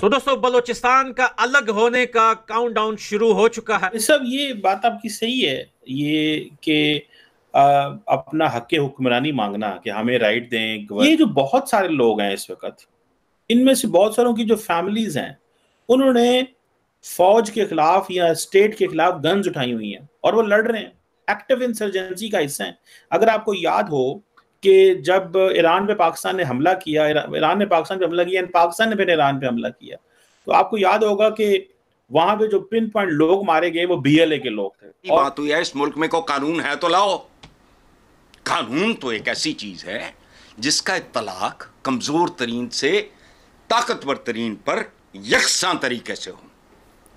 तो दोस्तों बलोचिस्तान का अलग होने का काउंटडाउन शुरू हो चुका है सब ये बात आपकी सही है ये कि अपना हक हुक्मरानी मांगना कि हमें राइट दें ये जो बहुत सारे लोग हैं इस वक्त इनमें से बहुत सारों की जो फैमिलीज हैं उन्होंने फौज के खिलाफ या स्टेट के खिलाफ गन्स उठाई हुई हैं और वो लड़ रहे हैं एक्टिव इंसर्जेंसी का हिस्सा है अगर आपको याद हो कि जब ईरान पे पाकिस्तान ने हमला किया ईरान ने पाकिस्तान पे हमला किया एंड पाकिस्तान ने फिर ईरान पे हमला किया तो आपको याद होगा कि वहां पे जो पिन पॉइंट लोग मारे गए वो बीएलए के लोग थे और बात हुई तो है इस मुल्क में को कानून है तो लाओ कानून तो एक ऐसी चीज है जिसका इतलाक कमजोर तरीन से ताकतवर तरीन पर यकसा तरीके से हो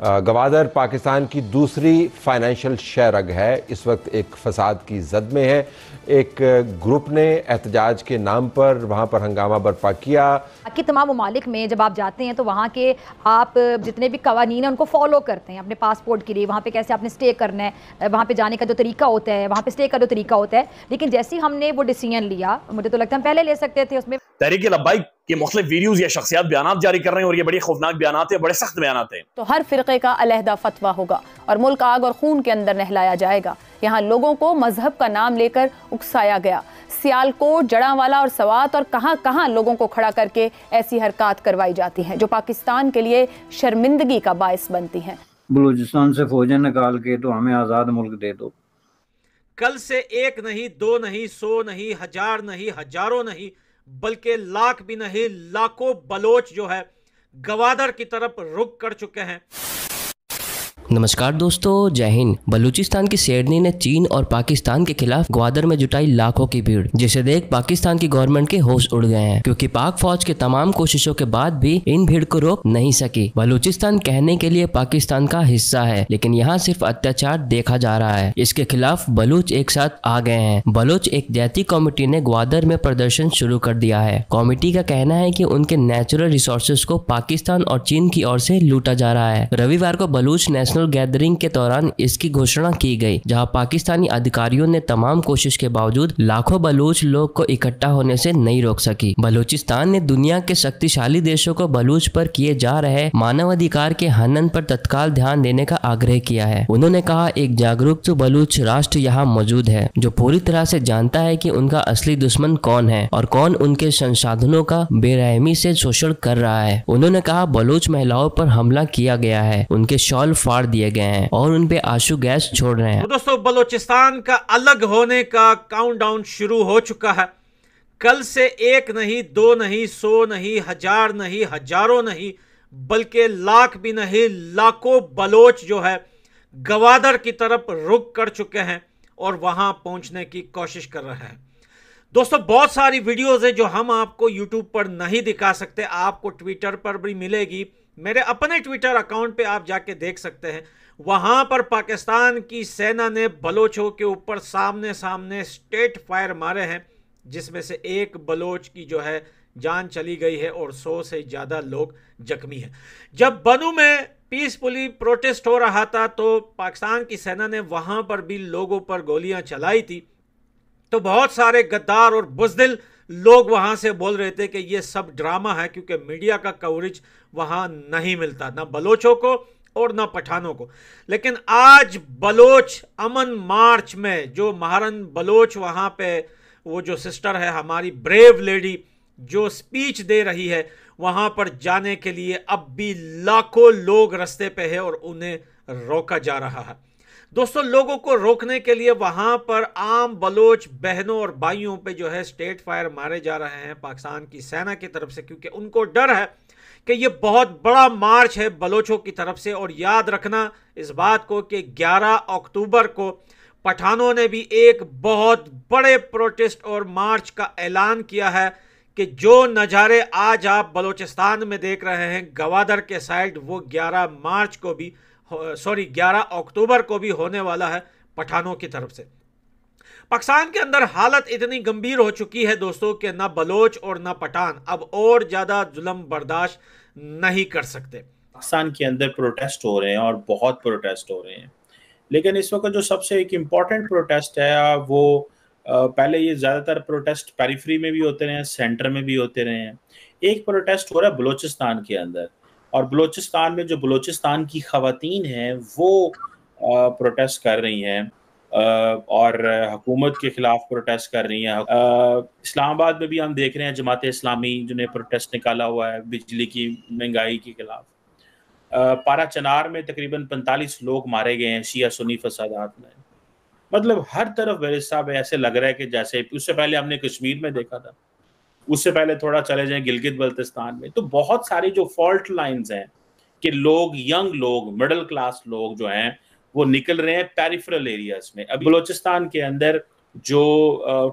गवादर पाकिस्तान की दूसरी फाइनेंशियल शहरग है इस वक्त एक फसाद की जद में है एक ग्रुप ने एहतजाज के नाम पर वहाँ पर हंगामा बर्पा किया बाकी तमाम ममालिक में जब आप जाते हैं तो वहाँ के आप जितने भी कवानीन हैं उनको फॉलो करते हैं अपने पासपोर्ट के लिए वहाँ पे कैसे आपने स्टे करना है वहाँ पे जाने का जो तरीका होता है वहाँ पे स्टे का जो तरीका होता है लेकिन जैसे ही हमने वो डिसीजन लिया मुझे तो लगता है पहले ले सकते थे उसमें तहरीक लब्बाई के मुख्तु वीडियोज या शख्सियात बयान जारी कर रहे हैं और ये बड़े खौफनाक बयान है बड़े सख्त बयान है तो हर फिर का अलहदा फतवा होगा और मुल्क आग और खून के अंदर नहलाया जाएगा यहाँ लोगों को मजहब का नाम लेकर उकसाया गया सियालकोट जड़ावाला और सवात और कहाँ कहाँ लोगों को खड़ा करके ऐसी हरकत करवाई जाती हैं जो पाकिस्तान के लिए शर्मिंदगी का बायस बनती हैं बलूचिस्तान से फौजें निकाल के तो हमें आज़ाद मुल्क दे दो कल से एक नहीं दो नहीं सो नहीं हजार नहीं हजारों नहीं बल्कि लाख भी नहीं लाखों बलोच जो है गवादर की तरफ रुक कर चुके हैं नमस्कार दोस्तों जय हिंद बलूचिस्तान की शेरनी ने चीन और पाकिस्तान के खिलाफ ग्वादर में जुटाई लाखों की भीड़ जिसे देख पाकिस्तान की गवर्नमेंट के होश उड़ गए हैं क्योंकि पाक फौज के तमाम कोशिशों के बाद भी इन भीड़ को रोक नहीं सकी बलूचिस्तान कहने के लिए पाकिस्तान का हिस्सा है लेकिन यहाँ सिर्फ अत्याचार देखा जा रहा है इसके खिलाफ बलूच एक साथ आ गए हैं बलूच एक जैती कमेटी ने ग्वादर में प्रदर्शन शुरू कर दिया है कमेटी का कहना है की उनके नेचुरल रिसोर्सेज को पाकिस्तान और चीन की ओर से लूटा जा रहा है रविवार को बलूच नेशनल नेशनल गैदरिंग के दौरान इसकी घोषणा की गई जहां पाकिस्तानी अधिकारियों ने तमाम कोशिश के बावजूद लाखों बलूच लोग को इकट्ठा होने से नहीं रोक सकी बलूचिस्तान ने दुनिया के शक्तिशाली देशों को बलूच पर किए जा रहे मानवाधिकार के हनन पर तत्काल ध्यान देने का आग्रह किया है उन्होंने कहा एक जागरूक बलूच राष्ट्र यहाँ मौजूद है जो पूरी तरह से जानता है की उनका असली दुश्मन कौन है और कौन उनके संसाधनों का बेरहमी से शोषण कर रहा है उन्होंने कहा बलूच महिलाओं पर हमला किया गया है उनके शॉल फाड़ दिए गए हैं और उनपे आंसू गैस छोड़ रहे हैं तो दोस्तों बलोचिस्तान का अलग होने का काउंटडाउन शुरू हो चुका है कल से एक नहीं दो नहीं सौ नहीं हजार नहीं हजारों नहीं बल्कि लाख भी नहीं लाखों बलोच जो है गवादर की तरफ रुक कर चुके हैं और वहां पहुंचने की कोशिश कर रहे हैं दोस्तों बहुत सारी वीडियोस हैं जो हम आपको यूट्यूब पर नहीं दिखा सकते आपको ट्विटर पर भी मिलेगी मेरे अपने ट्विटर अकाउंट पे आप जाके देख सकते हैं वहां पर पाकिस्तान की सेना ने बलोचों के ऊपर सामने सामने स्टेट फायर मारे हैं जिसमें से एक बलोच की जो है जान चली गई है और सौ से ज़्यादा लोग जख्मी हैं जब बनू में पीसफुली प्रोटेस्ट हो रहा था तो पाकिस्तान की सेना ने वहां पर भी लोगों पर गोलियां चलाई थी तो बहुत सारे गद्दार और बुजदिल लोग वहां से बोल रहे थे कि ये सब ड्रामा है क्योंकि मीडिया का कवरेज वहां नहीं मिलता ना बलोचों को और ना पठानों को लेकिन आज बलोच अमन मार्च में जो महारन बलोच वहां पे वो जो सिस्टर है हमारी ब्रेव लेडी जो स्पीच दे रही है वहां पर जाने के लिए अब भी लाखों लोग रस्ते पे हैं और उन्हें रोका जा रहा है दोस्तों लोगों को रोकने के लिए वहां पर आम बलोच बहनों और भाइयों पे जो है स्टेट फायर मारे जा रहे हैं पाकिस्तान की सेना की तरफ से क्योंकि उनको डर है कि ये बहुत बड़ा मार्च है बलोचों की तरफ से और याद रखना इस बात को कि 11 अक्टूबर को पठानों ने भी एक बहुत बड़े प्रोटेस्ट और मार्च का ऐलान किया है कि जो नज़ारे आज आप बलोचिस्तान में देख रहे हैं गवादर के साइड वो 11 मार्च को भी सॉरी 11 अक्टूबर को भी होने वाला है पठानों की तरफ से पाकिस्तान के अंदर हालत इतनी गंभीर हो चुकी है दोस्तों कि ना बलोच और ना पठान अब और ज़्यादा जुलम बर्दाश्त नहीं कर सकते पाकिस्तान के अंदर प्रोटेस्ट हो रहे हैं और बहुत प्रोटेस्ट हो रहे हैं लेकिन इस वक्त जो सबसे एक इम्पॉर्टेंट प्रोटेस्ट है वो पहले ये ज़्यादातर प्रोटेस्ट पैरिफ्री में भी होते रहे हैं सेंटर में भी होते रहे हैं एक प्रोटेस्ट हो रहा है बलोचिस्तान के अंदर और बलोचिस्तान में जो बलोचिस्तान की खातन हैं वो प्रोटेस्ट कर रही हैं और हुकूमत के ख़िलाफ़ प्रोटेस्ट कर रही हैं इस्लामाबाद में भी हम देख रहे हैं जमात इस्लामी जिन्हें प्रोटेस्ट निकाला हुआ है बिजली की महंगाई के ख़िलाफ़ पारा चनार में तकरीबन 45 लोग मारे गए हैं शिया सुनी फसादात में मतलब हर तरफ वैरिस साहब ऐसे लग रहा है कि जैसे उससे पहले हमने कश्मीर में देखा था उससे पहले थोड़ा चले जाएं गिलगित बल्तिस्तान में तो बहुत सारी जो फॉल्ट लाइंस हैं कि लोग यंग लोग मिडिल क्लास लोग जो हैं वो निकल रहे हैं पैरिफरल एरियाज में अभी बलोचिस्तान के अंदर जो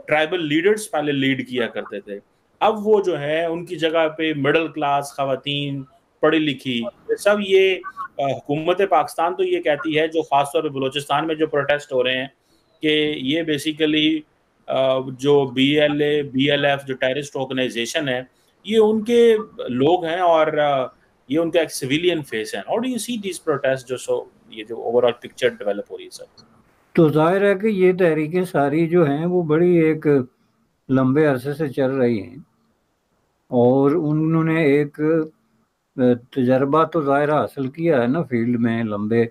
ट्राइबल लीडर्स पहले लीड किया करते थे अब वो जो है उनकी जगह पे मिडिल क्लास खातन पढ़ी लिखी सब ये हुकूमत पाकिस्तान तो ये कहती है जो ख़ासतौर पर बलोचिस्तान में जो प्रोटेस्ट हो रहे हैं कि ये बेसिकली जो B L A B L F जो टेरिस्ट ऑर्गेनाइजेशन है ये उनके लोग हैं और ये उनका एक सिविलियन फेस है और यू सी दिस प्रोटेस्ट जो सो ये जो ओवरऑल पिक्चर डेवलप हो रही है सर तो जाहिर है कि ये तहरीकें सारी जो हैं वो बड़ी एक लंबे अरसे से चल रही हैं और उन्होंने एक तजर्बा तो ज़ाहिर हासिल किया है ना फील्ड में लंबे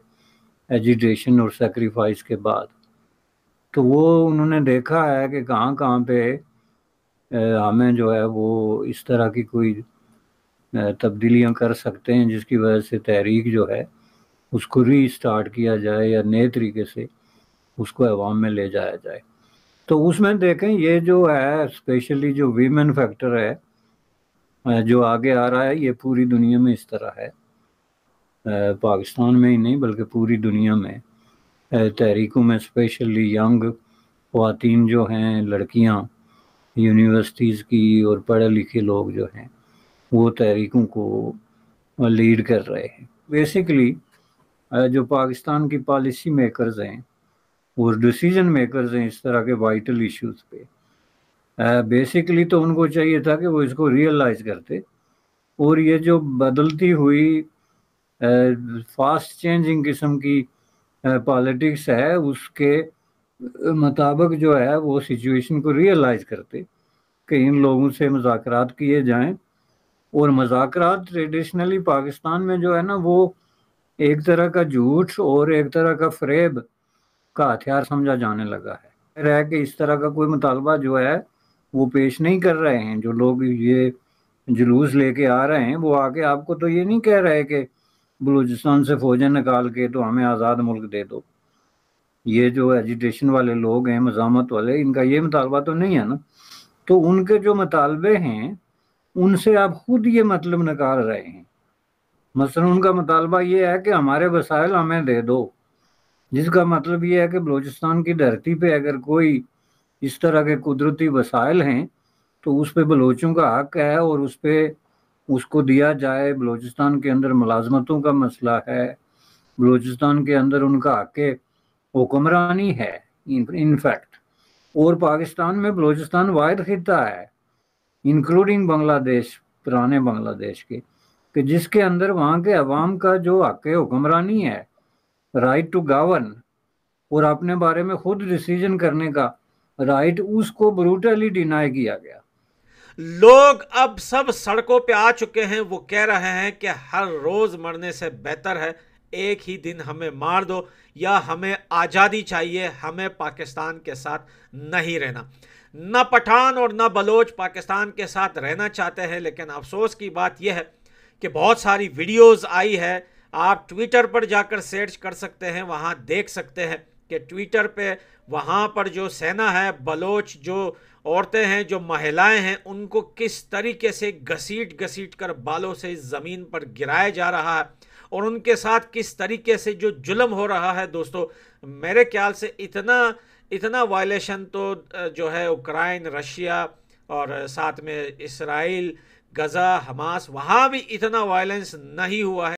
एजुटेशन और सेक्रीफाइस के बाद तो वो उन्होंने देखा है कि कहाँ कहाँ पे हमें जो है वो इस तरह की कोई तब्दीलियाँ कर सकते हैं जिसकी वजह से तहरीक जो है उसको री स्टार्ट किया जाए या नए तरीके से उसको अवाम में ले जाया जाए तो उसमें देखें ये जो है स्पेशली जो वीमेन फैक्टर है जो आगे आ रहा है ये पूरी दुनिया में इस तरह है पाकिस्तान में ही नहीं बल्कि पूरी दुनिया में तहरीकों में स्पेशली यंग खातन जो हैं लड़कियां यूनिवर्सिटीज़ की और पढ़े लिखे लोग जो हैं वो तहरीकों को लीड कर रहे हैं बेसिकली जो पाकिस्तान की पॉलिसी मेकर्स हैं और डिसीजन मेकर्स हैं इस तरह के वाइटल इश्यूज पे बेसिकली तो उनको चाहिए था कि वो इसको रियलाइज करते और ये जो बदलती हुई फास्ट चेंजिंग किस्म की पॉलिटिक्स है उसके मुताबिक जो है वो सिचुएशन को रियलाइज करते कि इन लोगों से मुजाकर किए जाएं और मुजाकर ट्रेडिशनली पाकिस्तान में जो है ना वो एक तरह का झूठ और एक तरह का फ्रेब का हथियार समझा जाने लगा है रह के इस तरह का कोई मुतालबा जो है वो पेश नहीं कर रहे हैं जो लोग ये जुलूस लेके आ रहे हैं वो आके आपको तो ये नहीं कह रहे कि बलूचिस्तान से फौजें निकाल के तो हमें आज़ाद मुल्क दे दो ये जो एजुटेशन वाले लोग हैं मजामत वाले इनका ये मुतालबा तो नहीं है ना तो उनके जो मुतालबे हैं उनसे आप खुद ये मतलब निकाल रहे हैं मसल का मुतालबा ये है कि हमारे वसाइल हमें दे दो जिसका मतलब ये है कि बलूचिस्तान की धरती पे अगर कोई इस तरह के कुदरती वसाइल हैं तो उस पर बलोचों का हक है और उस पर उसको दिया जाए बलूचिस्तान के अंदर मुलाजमतों का मसला है बलूचिस्तान के अंदर उनका हक हुक्मरानी है इनफैक्ट और पाकिस्तान में बलूचिस्तान वायद खिता है इंक्लूडिंग बांग्लादेश पुराने बांग्लादेश के कि जिसके अंदर वहां के अवाम का जो हक हुक्मरानी है राइट टू गवर्न और अपने बारे में खुद डिसीजन करने का राइट उसको ब्रूटली डिनाई किया गया लोग अब सब सड़कों पे आ चुके हैं वो कह रहे हैं कि हर रोज मरने से बेहतर है एक ही दिन हमें मार दो या हमें आज़ादी चाहिए हमें पाकिस्तान के साथ नहीं रहना न पठान और न बलोच पाकिस्तान के साथ रहना चाहते हैं लेकिन अफसोस की बात यह है कि बहुत सारी वीडियोस आई है आप ट्विटर पर जाकर सर्च कर सकते हैं वहाँ देख सकते हैं कि ट्विटर पे वहाँ पर जो सेना है बलोच जो औरतें हैं जो महिलाएं हैं उनको किस तरीके से घसीट घसीट कर बालों से ज़मीन पर गिराया जा रहा है और उनके साथ किस तरीके से जो जुल्म हो रहा है दोस्तों मेरे ख्याल से इतना इतना वायलेशन तो जो है उक्राइन रशिया और साथ में इसराइल गजा हमास वहां भी इतना वायलेंस नहीं हुआ है